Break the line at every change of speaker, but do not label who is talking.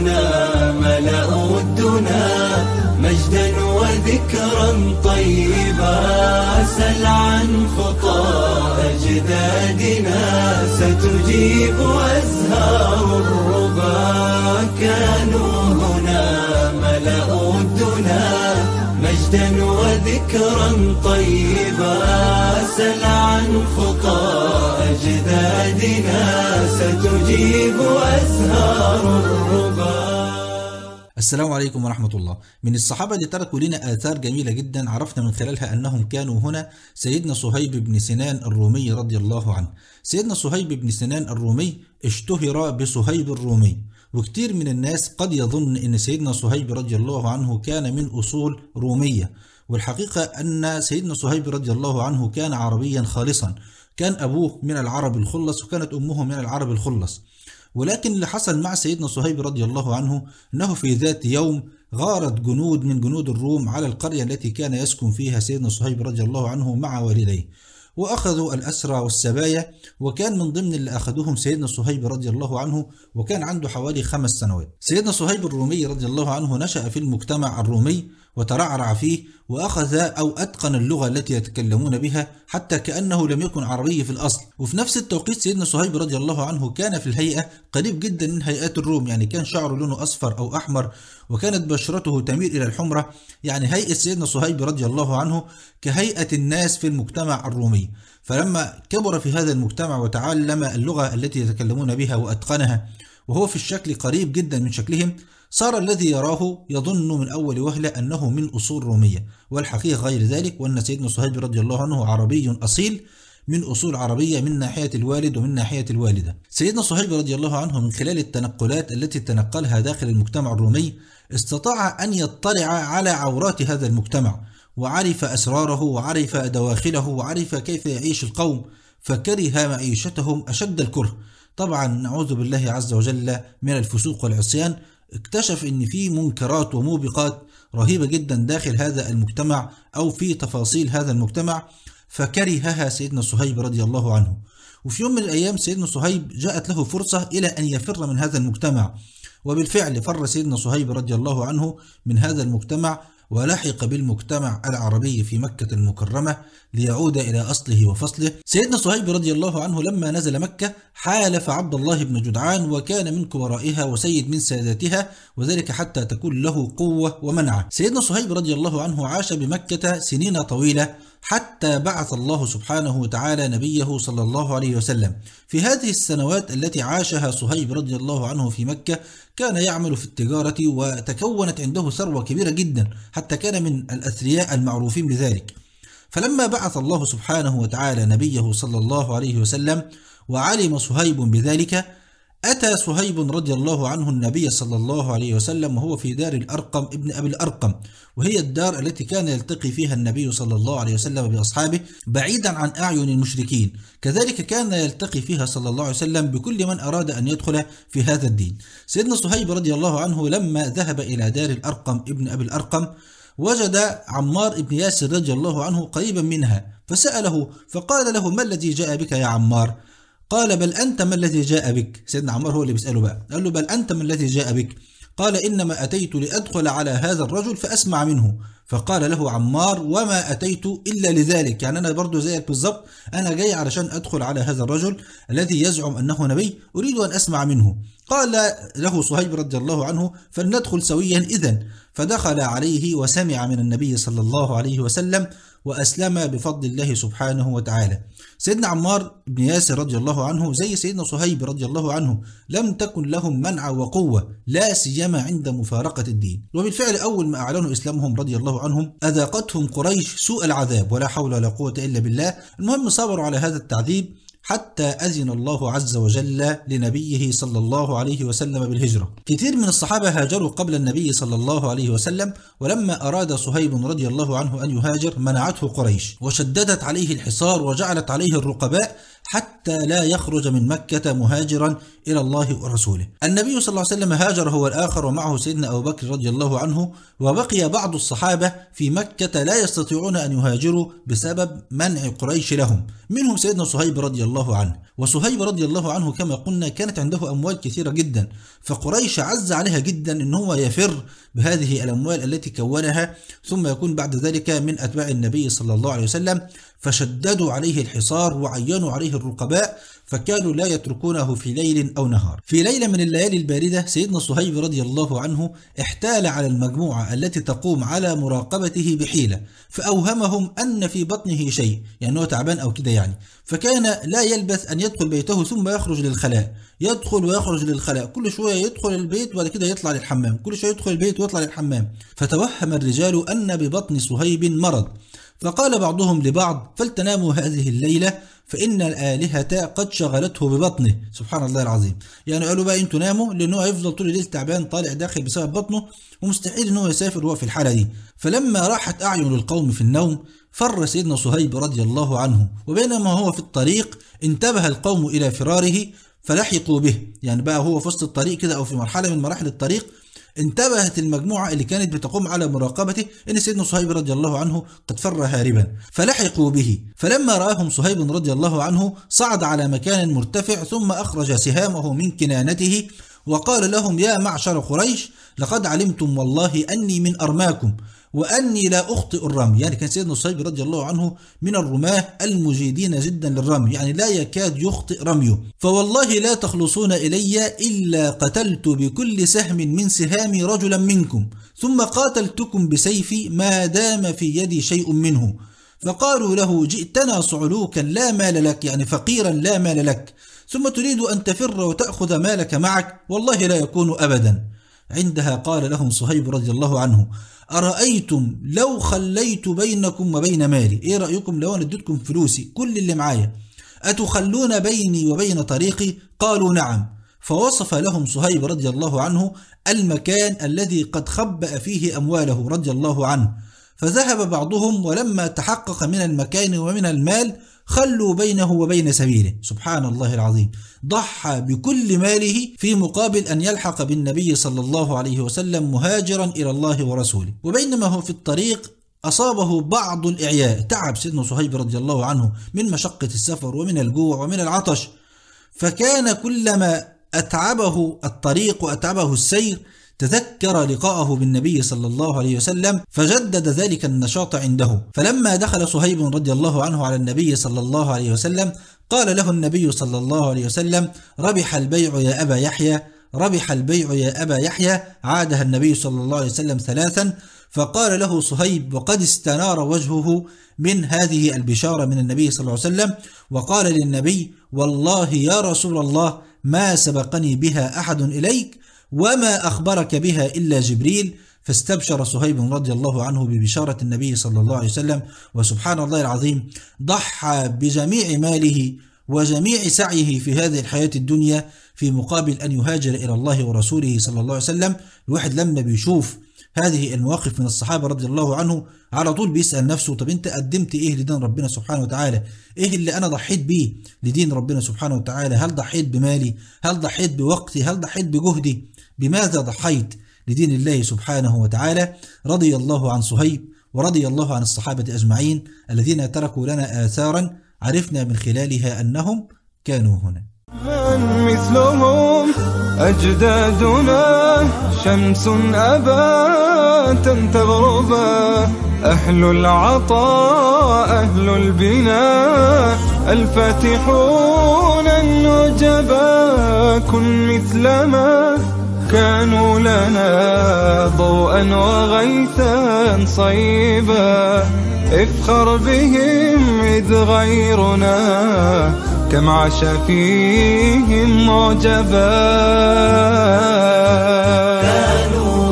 الدنا ملأوا الدنا مجدا وذكرا طيبا سل عن خطى أجدادنا ستجيب أزهار الربا كانوا هنا ملأوا الدنا مجدا ذكرا طيبا سل عن خطى أجدادنا ستجيب أزهار الربا السلام عليكم ورحمة الله من الصحابة اللي تركوا لنا آثار جميلة جدا عرفنا من خلالها أنهم كانوا هنا سيدنا صهيب بن سنان الرومي رضي الله عنه سيدنا صهيب بن سنان الرومي اشتهر بصهيب الرومي وكتير من الناس قد يظن أن سيدنا صهيب رضي الله عنه كان من أصول رومية والحقيقة أن سيدنا صهيب رضي الله عنه كان عربيا خالصا كان أبوه من العرب الخلص وكانت أمه من العرب الخلص ولكن اللي حصل مع سيدنا صهيب رضي الله عنه أنه في ذات يوم غارت جنود من جنود الروم على القرية التي كان يسكن فيها سيدنا صهيب رضي الله عنه مع والديه وأخذوا الأسرى والسبايا وكان من ضمن اللي أخذوهم سيدنا صهيب رضي الله عنه وكان عنده حوالي خمس سنوات سيدنا صهيب الرومي رضي الله عنه نشأ في المجتمع الرومي وترعرع فيه وأخذ أو أتقن اللغة التي يتكلمون بها حتى كأنه لم يكن عربي في الأصل وفي نفس التوقيت سيدنا صهيب رضي الله عنه كان في الهيئة قريب جدا من هيئات الروم يعني كان شعره لونه أصفر أو أحمر وكانت بشرته تميل إلى الحمرة يعني هيئة سيدنا صهيب رضي الله عنه كهيئة الناس في المجتمع الرومي فلما كبر في هذا المجتمع وتعلم اللغة التي يتكلمون بها وأتقنها وهو في الشكل قريب جدا من شكلهم صار الذي يراه يظن من أول وهلة أنه من أصول رومية والحقيقة غير ذلك وأن سيدنا صهيب رضي الله عنه عربي أصيل من أصول عربية من ناحية الوالد ومن ناحية الوالدة سيدنا صهيب رضي الله عنه من خلال التنقلات التي تنقلها داخل المجتمع الرومي استطاع أن يطلع على عورات هذا المجتمع وعرف أسراره وعرف دواخله وعرف كيف يعيش القوم فكره معيشتهم أشد الكره طبعا نعوذ بالله عز وجل من الفسوق والعصيان اكتشف ان في منكرات وموبقات رهيبه جدا داخل هذا المجتمع او في تفاصيل هذا المجتمع فكرهها سيدنا صهيب رضي الله عنه وفي يوم من الايام سيدنا صهيب جاءت له فرصه الى ان يفر من هذا المجتمع وبالفعل فر سيدنا صهيب رضي الله عنه من هذا المجتمع ولحق بالمجتمع العربي في مكة المكرمة ليعود إلى أصله وفصله سيدنا صهيب رضي الله عنه لما نزل مكة حالف عبد الله بن جدعان وكان من كبرائها وسيد من ساداتها وذلك حتى تكون له قوة ومنعة سيدنا صهيب رضي الله عنه عاش بمكة سنين طويلة حتى بعث الله سبحانه وتعالى نبيه صلى الله عليه وسلم في هذه السنوات التي عاشها صهيب رضي الله عنه في مكة كان يعمل في التجارة وتكونت عنده ثروة كبيرة جدا حتى كان من الأثرياء المعروفين بذلك فلما بعث الله سبحانه وتعالى نبيه صلى الله عليه وسلم وعلم صهيب بذلك أتى صهيب رضي الله عنه النبي صلى الله عليه وسلم وهو في دار الأرقم ابن أبي الأرقم وهي الدار التي كان يلتقي فيها النبي صلى الله عليه وسلم بأصحابه بعيدا عن أعين المشركين كذلك كان يلتقي فيها صلى الله عليه وسلم بكل من أراد أن يدخل في هذا الدين سيدنا صهيب رضي الله عنه لما ذهب إلى دار الأرقم ابن أبي الأرقم وجد عمار بن ياسر رضي الله عنه قريبا منها فسأله فقال له ما الذي جاء بك يا عمار قال بل أنت ما الذي جاء بك سيدنا عمار هو اللي بيسأله بقى قال له بل أنت ما الذي جاء بك قال إنما أتيت لأدخل على هذا الرجل فأسمع منه فقال له عمار وما أتيت إلا لذلك يعني أنا برضو زيك بالظبط أنا جاي علشان أدخل على هذا الرجل الذي يزعم أنه نبي أريد أن أسمع منه قال له صهيب رضي الله عنه فلندخل سويا إذا فدخل عليه وسمع من النبي صلى الله عليه وسلم وأسلم بفضل الله سبحانه وتعالى سيدنا عمار بن ياسر رضي الله عنه زي سيدنا صهيب رضي الله عنه لم تكن لهم منع وقوة لا سيما عند مفارقة الدين وبالفعل أول ما أعلنوا إسلامهم رضي الله عنهم أذاقتهم قريش سوء العذاب ولا حول ولا قوة إلا بالله المهم صبروا على هذا التعذيب حتى أذن الله عز وجل لنبيه صلى الله عليه وسلم بالهجرة كثير من الصحابة هاجروا قبل النبي صلى الله عليه وسلم ولما أراد صهيب رضي الله عنه أن يهاجر منعته قريش وشددت عليه الحصار وجعلت عليه الرقباء حتى لا يخرج من مكة مهاجرا إلى الله ورسوله النبي صلى الله عليه وسلم هاجر هو الآخر ومعه سيدنا أبو بكر رضي الله عنه وبقي بعض الصحابة في مكة لا يستطيعون أن يهاجروا بسبب منع قريش لهم منهم سيدنا صهيب رضي الله عنه وصهيب رضي الله عنه كما قلنا كانت عنده أموال كثيرة جدا فقريش عز عليها جدا أن هو يفر بهذه الأموال التي كونها ثم يكون بعد ذلك من أتباع النبي صلى الله عليه وسلم فشددوا عليه الحصار وعينوا عليه الرقباء فكانوا لا يتركونه في ليل أو نهار في ليلة من الليالي الباردة سيدنا صهيب رضي الله عنه احتال على المجموعة التي تقوم على مراقبته بحيلة فأوهمهم أن في بطنه شيء يعني هو تعبان أو كده يعني فكان لا يلبث أن يدخل بيته ثم يخرج للخلاء يدخل ويخرج للخلاء كل شوية يدخل البيت وبعد كده يطلع للحمام كل شوية يدخل البيت ويطلع للحمام فتوهم الرجال أن ببطن صهيب مرض فقال بعضهم لبعض فلتناموا هذه الليلة فإن الآلهة قد شغلته ببطنه سبحان الله العظيم يعني قالوا بقى انتوا ناموا لأن هو هيفضل طول الليل تعبان طالع داخل بسبب بطنه ومستحيل إن هو يسافر وهو في الحالة دي فلما راحت أعين القوم في النوم فر سيدنا صهيب رضي الله عنه وبينما هو في الطريق انتبه القوم إلى فراره فلحقوا به يعني بقى هو في وسط الطريق كده أو في مرحلة من مراحل الطريق انتبهت المجموعة اللي كانت بتقوم على مراقبته أن سيدنا صهيب رضي الله عنه قد فر هاربا فلحقوا به فلما رآهم صهيب رضي الله عنه صعد على مكان مرتفع ثم أخرج سهامه من كنانته وقال لهم يا معشر قريش لقد علمتم والله أني من أرماكم وأني لا أخطئ الرمي يعني كان سيدنا الصهيب رضي الله عنه من الرماة المجيدين جدا للرمي يعني لا يكاد يخطئ رميه فوالله لا تخلصون إلي إلا قتلت بكل سهم من سهامي رجلا منكم ثم قاتلتكم بسيفي ما دام في يدي شيء منه فقالوا له جئتنا صعلوكا لا مال لك يعني فقيرا لا مال لك ثم تريد أن تفر وتأخذ مالك معك والله لا يكون أبدا عندها قال لهم صهيب رضي الله عنه أرأيتم لو خليت بينكم وبين مالي إيه رأيكم لو أنا اديتكم فلوسي كل اللي معايا أتخلون بيني وبين طريقي قالوا نعم فوصف لهم صهيب رضي الله عنه المكان الذي قد خبأ فيه أمواله رضي الله عنه فذهب بعضهم ولما تحقق من المكان ومن المال خلوا بينه وبين سبيله سبحان الله العظيم ضحى بكل ماله في مقابل أن يلحق بالنبي صلى الله عليه وسلم مهاجرا إلى الله ورسوله وبينما هو في الطريق أصابه بعض الإعياء تعب سيدنا صهيب رضي الله عنه من مشقة السفر ومن الجوع ومن العطش فكان كلما أتعبه الطريق وأتعبه السير تذكر لقاءه بالنبي صلى الله عليه وسلم فجدد ذلك النشاط عنده فلما دخل صهيب رضي الله عنه على النبي صلى الله عليه وسلم قال له النبي صلى الله عليه وسلم ربح البيع يا أبا يحيى ربح البيع يا أبا يحيى عادها النبي صلى الله عليه وسلم ثلاثا فقال له صهيب وقد استنار وجهه من هذه البشارة من النبي صلى الله عليه وسلم وقال للنبي والله يا رسول الله ما سبقني بها أحد إليك وما أخبرك بها إلا جبريل فاستبشر صهيب رضي الله عنه ببشارة النبي صلى الله عليه وسلم وسبحان الله العظيم ضحى بجميع ماله وجميع سعيه في هذه الحياة الدنيا في مقابل أن يهاجر إلى الله ورسوله صلى الله عليه وسلم الواحد لما بيشوف هذه المواقف من الصحابه رضي الله عنه على طول بيسال نفسه طب انت قدمت ايه لدين ربنا سبحانه وتعالى؟ ايه اللي انا ضحيت بيه لدين ربنا سبحانه وتعالى؟ هل ضحيت بمالي؟ هل ضحيت بوقتي؟ هل ضحيت بجهدي؟ بماذا ضحيت لدين الله سبحانه وتعالى؟ رضي الله عن صهيب ورضي الله عن الصحابه اجمعين الذين تركوا لنا اثارا عرفنا من خلالها انهم كانوا هنا. من مثلهم أجدادنا شمس أبان تنت تغربا أهل العطاء أهل البناء الفاتحون النجبا كن مثل ما كانوا لنا ضوءا وغيثا صيبا افخر بهم إذ غيرنا كم عاش فيهم معجبا كانوا